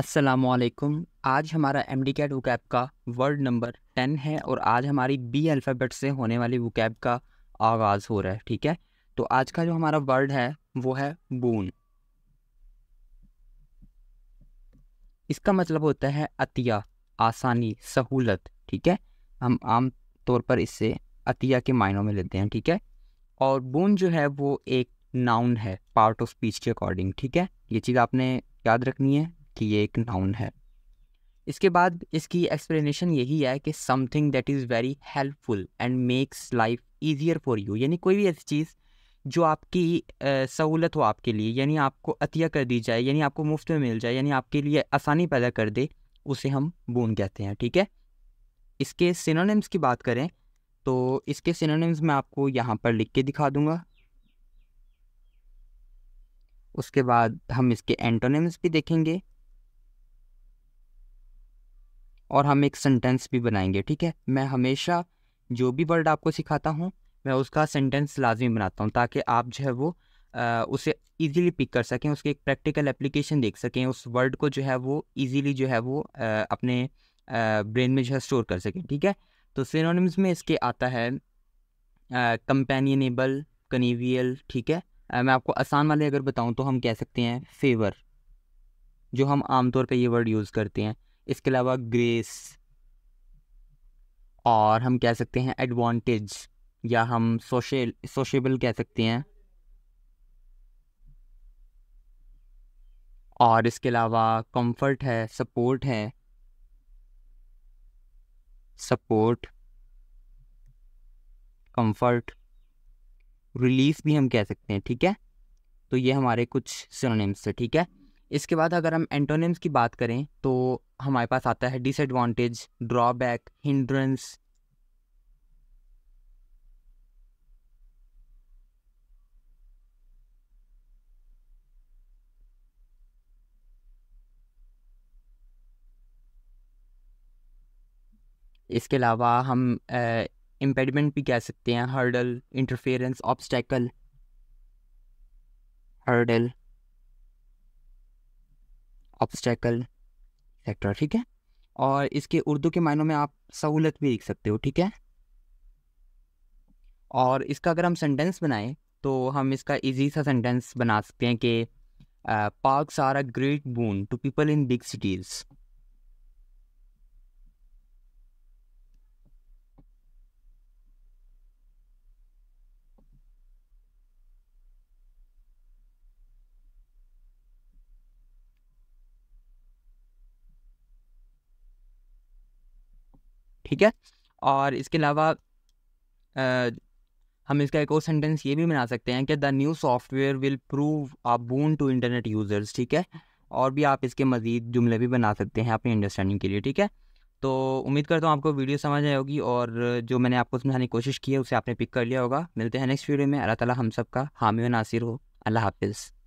असलकुम आज हमारा एम डी कैट वकैब का वर्ड नंबर टेन है और आज हमारी बी अल्फ़ाबेट से होने वाली वकैब का आगाज़ हो रहा है ठीक है तो आज का जो हमारा वर्ड है वो है बून इसका मतलब होता है अतिया आसानी सहूलत ठीक है हम आम तौर पर इससे अतिया के मायनों में लेते हैं ठीक है और बून जो है वो एक नाउन है पार्ट ऑफ स्पीच के अकॉर्डिंग ठीक है ये चीज़ आपने याद रखनी है कि ये एक नाउन है इसके बाद इसकी एक्सप्लेनेशन यही है कि something that is very helpful and makes life easier for you यानी कोई भी ऐसी चीज़ जो आपकी सहूलत हो आपके लिए यानी आपको अतिया कर दी जाए यानी आपको मुफ्त में मिल जाए यानी आपके लिए आसानी पैदा कर दे उसे हम बून कहते हैं ठीक है इसके सिनोनिम्स की बात करें तो इसके सिनोनिम्स मैं आपको यहाँ पर लिख के दिखा दूँगा उसके बाद हम इसके एंटोनिम्स भी देखेंगे और हम एक सेंटेंस भी बनाएंगे ठीक है मैं हमेशा जो भी वर्ड आपको सिखाता हूँ मैं उसका सेंटेंस लाजमी बनाता हूँ ताकि आप जो है वो आ, उसे इजीली पिक कर सकें उसकी एक प्रैक्टिकल एप्लीकेशन देख सकें उस वर्ड को जो है वो इजीली जो है वो आ, अपने ब्रेन में जो है स्टोर कर सकें ठीक है तो सिनोनिम्स में इसके आता है कंपेनियनेबल कनीवियल ठीक है आ, मैं आपको आसान वाले अगर बताऊँ तो हम कह सकते हैं फेवर जो हम आमतौर पर ये वर्ड यूज़ करते हैं इसके अलावा ग्रेस और हम कह सकते हैं एडवांटेज या हम सोशल सोशेबल कह सकते हैं और इसके अलावा कंफर्ट है सपोर्ट है सपोर्ट कंफर्ट रिलीफ भी हम कह सकते हैं ठीक है तो ये हमारे कुछ सिनोनिम्स थे ठीक है इसके बाद अगर हम एंटोनिम्स की बात करें तो हमारे पास आता है डिसएडवांटेज ड्रॉबैक हिंड्रेंस इसके अलावा हम इम्पेडमेंट भी कह सकते हैं hurdle interference obstacle hurdle obstacle sector ठीक है और इसके उर्दू के मायनों में आप सहूलत भी लिख सकते हो ठीक है और इसका अगर हम सेंटेंस बनाएं तो हम इसका इजी सा सेंटेंस बना सकते हैं कि parks are a great boon to people in big cities ठीक है और इसके अलावा हम इसका एक और सेंटेंस ये भी बना सकते हैं कि the new software will prove a boon to internet users ठीक है और भी आप इसके मज़ीद जुमले भी बना सकते हैं अपनी अंडरस्टैंडिंग के लिए ठीक है तो उम्मीद करता हूँ आपको वीडियो समझ आई होगी और जो मैंने आपको समझाने की कोशिश की है उसे आपने पिक कर लिया होगा मिलते हैं नेक्स्ट वीडियो में अल्लाह ताला हम सब का हामी नासिर हो अल्लाह हाफिज़